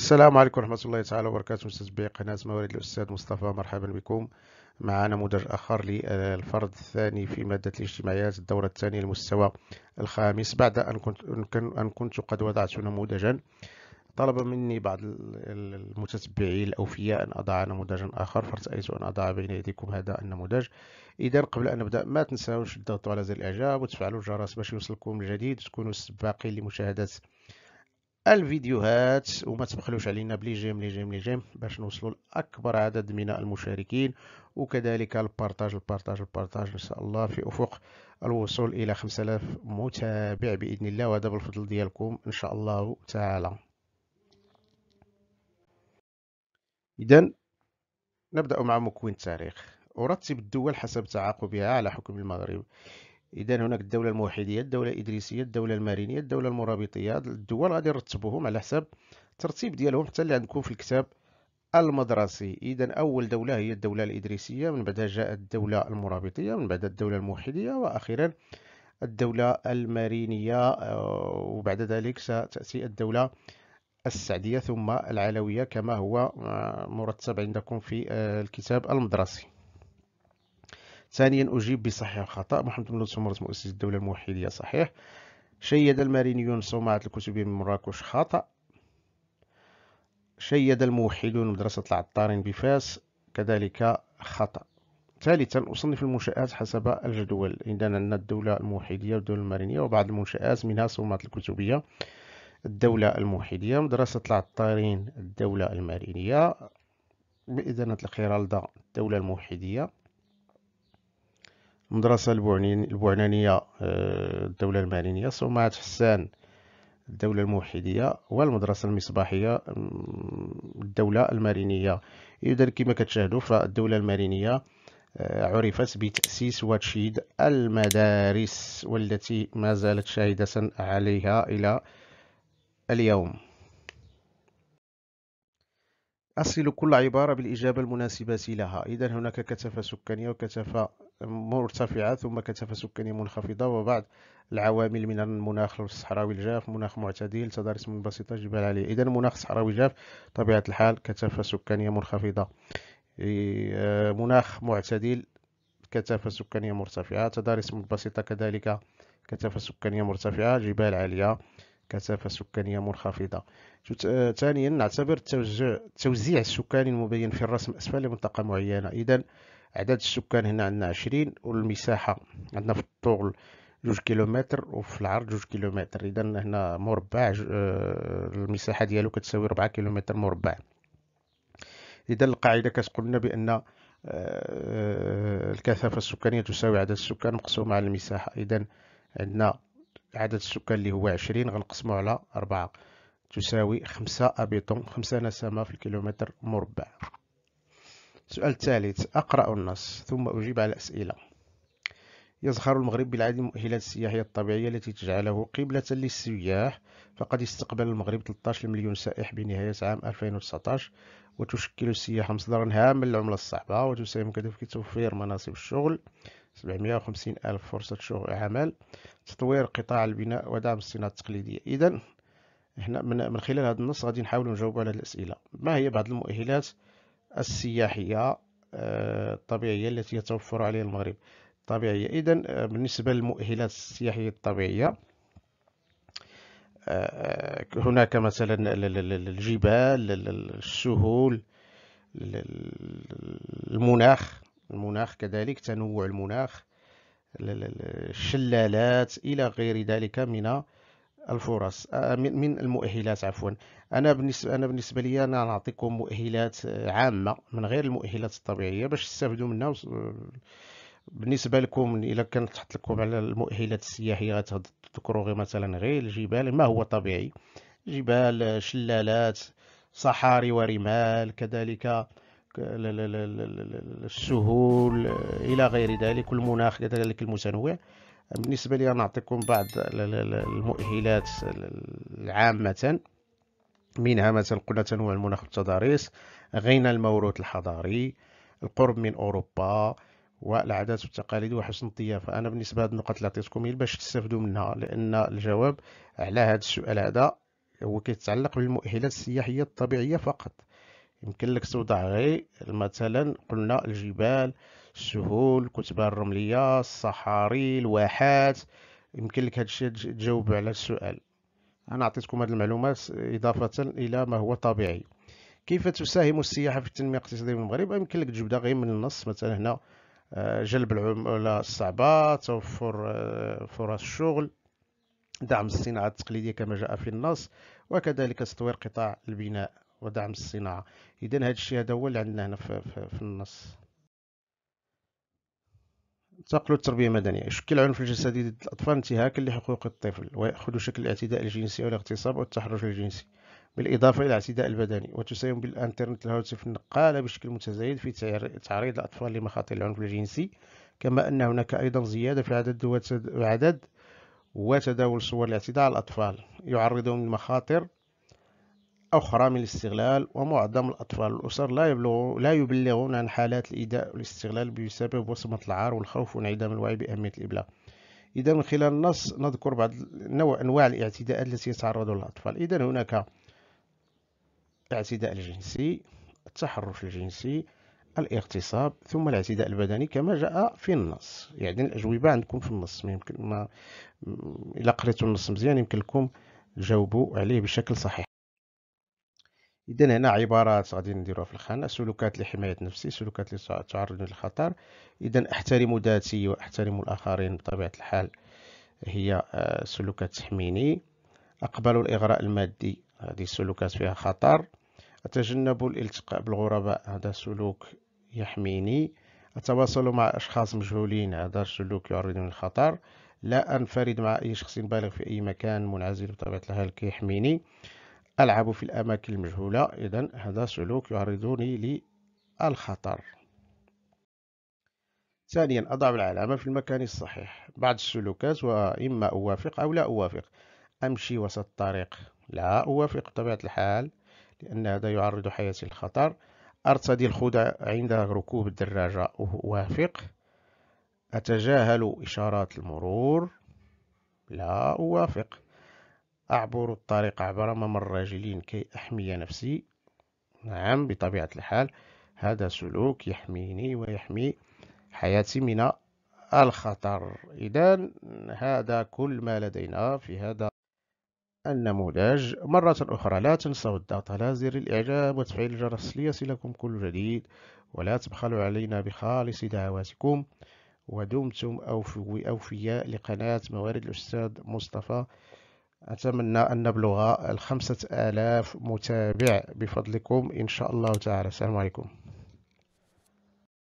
السلام عليكم ورحمة الله تعالى وبركاته مستتبعي قناة موارد الأستاذ مصطفى مرحبا بكم مع نموذج آخر للفرض الثاني في مادة الاجتماعيات الدورة الثانية المستوى الخامس بعد أن كنت, أن كنت قد وضعت نموذجا طلب مني بعض المتتبعين الأوفياء أن أضع نموذجا آخر فارتأيت أن أضع بين يديكم هذا النموذج إذا قبل أن نبدأ ما تنساوش تضغطوا على زر الإعجاب وتفعلوا الجرس باش يوصلكم الجديد وتكونوا السباقين لمشاهدة الفيديوهات وما تبخلوش علينا بلي جيم لي جيم لي جيم باش نوصلوا لاكبر عدد من المشاركين وكذلك البارتاج البارتاج البارتاج ان شاء الله في افق الوصول الى 5000 متابع باذن الله وهذا بالفضل ديالكم ان شاء الله تعالى اذا نبدا مع مكون التاريخ ارتب الدول حسب تعاقبها على حكم المغرب اذا هناك الدوله الموحديه الدوله الادريسيه الدوله المارينيه الدوله المرابطيه هاد الدول غادي نرتبوهم على حسب الترتيب ديالهم حتى اللي عندكم في الكتاب المدرسي اذا اول دوله هي الدوله الادريسيه من بعدها جاءت الدوله المرابطيه من بعدها الدوله الموحديه واخيرا الدوله المارينيه آه، وبعد ذلك ستاتي الدوله السعديه ثم العلويه كما هو آه، مرتب عندكم في آه، الكتاب المدرسي ثانيا أجيب بصحيح وخطأ محمد بن سمرة مؤسس الدولة الموحدية صحيح شيد المارينيون صومعة الكتب من مراكش خطأ شيد الموحدون مدرسة العطارين بفاس كذلك خطأ ثالثا أصنف المنشآت حسب الجدول عندنا عندنا الدولة الموحدية والدولة المارينية وبعض المنشآت منها صومعة الكتبية الدولة الموحدية مدرسة العطارين الدولة المارينية مئذنة الخرالدة الدولة الموحدية المدرسة البوعنانية آه، الدولة المعلنية صومعة حسان الدولة الموحدية والمدرسة المصباحية الدولة المارينية إذا كما كتشاهدوا فالدولة المارينية آه، عرفت بتأسيس وتشييد المدارس والتي ما زالت شاهدة عليها إلى اليوم أصل كل عبارة بالإجابة المناسبة لها إذا هناك كثافة سكانية وكثافة مرتفعة ثم كثافة سكانية منخفضة وبعض العوامل من المناخ الصحراوي الجاف مناخ معتدل تضاريس من بسيطة جبال عالية إذا مناخ صحراوي جاف طبيعة الحال كثافة سكانية منخفضة آه، مناخ معتدل كثافة سكانية مرتفعة تضاريس بسيطة كذلك كثافة سكانية مرتفعة جبال عالية كثافة سكانية منخفضة آه، ثانيا نعتبر توزيع السكاني المبين في الرسم أسفل لمنطقة معينة إذا عدد السكان هنا عندنا عشرين والمساحة عندنا في الطول جوج كيلومتر وفي العرض جوج كيلومتر إذا هنا مربع آه، المساحة ديالو كتساوي ربعة كيلومتر مربع إذا القاعدة كتقولنا بأن آه، الكثافة السكانية تساوي عدد السكان مقسوم على المساحة إذا عندنا عدد السكان اللي هو عشرين غنقسمو على ربعة تساوي خمسة أبيطون خمسة نسمة في الكيلومتر مربع السؤال الثالث أقرأ النص ثم أجيب على الأسئلة يزخر المغرب بالعديد من المؤهلات السياحية الطبيعية التي تجعله قبلة للسياح فقد استقبل المغرب 13 مليون سائح بنهاية عام 2019 وتشكل السياحة مصدرا هاما للعملة الصعبة وتساهم كذلك في توفير مناصب الشغل 750 ألف فرصة شغل عمل تطوير قطاع البناء ودعم الصناعة التقليدية إذا هنا من خلال هذا النص غادي نحاول نجاوب على الأسئلة ما هي بعض المؤهلات السياحية آه، الطبيعية التي يتوفر عليها المغرب الطبيعية إذا آه، بالنسبة للمؤهلات السياحية الطبيعية آه، هناك مثلا الجبال السهول المناخ المناخ كذلك تنوع المناخ الشلالات إلى غير ذلك من الفرص من المؤهلات عفوا انا بالنسبه انا بالنسبه لي انا نعطيكم مؤهلات آه، عامه من غير المؤهلات الطبيعيه باش تستافدوا منها بالنسبه لكم الا كانت تحط لكم على المؤهلات السياحيه غتذكروا غير مثلا غير الجبال ما هو طبيعي جبال آه، شلالات صحاري ورمال كذلك آه، السهول الى غير ذلك والمناخ كذلك المتنوع بالنسبه لي نعطيكم بعض المؤهلات العامه منها مثلا قلنا تنوع المناخ والتضاريس غنى الموروث الحضاري القرب من أوروبا والعادات والتقاليد وحسن الضيافة أنا بالنسبة لهاد النقط اللي عطيتكم هي باش تستافدوا منها لأن الجواب على هذا السؤال هذا هو كيتعلق بالمؤهلات السياحية الطبيعية فقط يمكن لك توضع غير مثلا قلنا الجبال السهول الكتبة الرملية الصحاري الواحات يمكن لك هادشي تجاوب على السؤال أنا أعطيتكم هذه المعلومات إضافة إلى ما هو طبيعي كيف تساهم السياحة في التنمية الاقتصادية في المغرب يمكن لك تجبدها غير من النص مثلا هنا آه، جلب العملة الصعبة توفر آه، فرص الشغل دعم الصناعة التقليدية كما جاء في النص وكذلك تطوير قطاع البناء ودعم الصناعة إذا هذا الشيء هذا هو اللي عندنا هنا في النص التقل التربية المدنية يشكل عنف الجسدي ضد الأطفال انتهاكا لحقوق الطفل ويأخذ شكل الاعتداء الجنسي والاغتصاب والتحرش الجنسي بالإضافة إلى الاعتداء البدني وتساهم بالإنترنت الهاتف النقالة بشكل متزايد في تعريض الأطفال لمخاطر العنف الجنسي كما أن هناك أيضا زيادة في عدد وعدد وتداول صور الاعتداء على الأطفال يعرضهم لمخاطر أخرى من الاستغلال ومعظم الأطفال الأسر لا, يبلغون لا يبلغون عن حالات الإيذاء والاستغلال بسبب وصمة العار والخوف وانعدام الوعي بأهمية الإبلاغ إذا من خلال النص نذكر بعض نوع أنواع الاعتداءات التي يتعرض لها الأطفال إذا هناك الاعتداء الجنسي التحرش الجنسي الاغتصاب ثم الاعتداء البدني كما جاء في النص يعني الأجوبة عندكم في النص يمكن ما إلا قريتوا النص مزيان يمكن لكم تجاوبوا عليه بشكل صحيح اذا هنا عبارات غادي نديروها في الخانه سلوكات لحمايه نفسي سلوكات لتعرض للخطر اذا احترم ذاتي واحترم الاخرين بطبيعه الحال هي آه، سلوكات تحميني اقبل الاغراء المادي هذه السلوكات فيها خطر اتجنب الالتقاء بالغرباء هذا سلوك يحميني اتواصل مع اشخاص مجهولين هذا سلوك يعرضني للخطر لا انفرد مع اي شخص بالغ في اي مكان منعزل بطبيعه الحال كيحميني ألعب في الأماكن المجهولة إذا هذا سلوك يعرضني للخطر ثانيا أضع العلامة في المكان الصحيح بعض السلوكات وإما أوافق أو لا أوافق أمشي وسط الطريق لا أوافق بطبيعة الحال لأن هذا يعرض حياتي للخطر أرتدي الخوذة عند ركوب الدراجة أوافق أتجاهل إشارات المرور لا أوافق أعبر الطريق عبر ممر راجلين كي أحمي نفسي نعم بطبيعة الحال هذا سلوك يحميني ويحمي حياتي من الخطر إذا هذا كل ما لدينا في هذا النموذج مرة أخرى لا تنسوا الضغط على زر الإعجاب وتفعيل الجرس ليصلكم كل جديد ولا تبخلوا علينا بخالص دعواتكم ودمتم أوفياء لقناة موارد الأستاذ مصطفى أتمنى أن نبلغ الخمسة آلاف متابع بفضلكم إن شاء الله تعالى السلام عليكم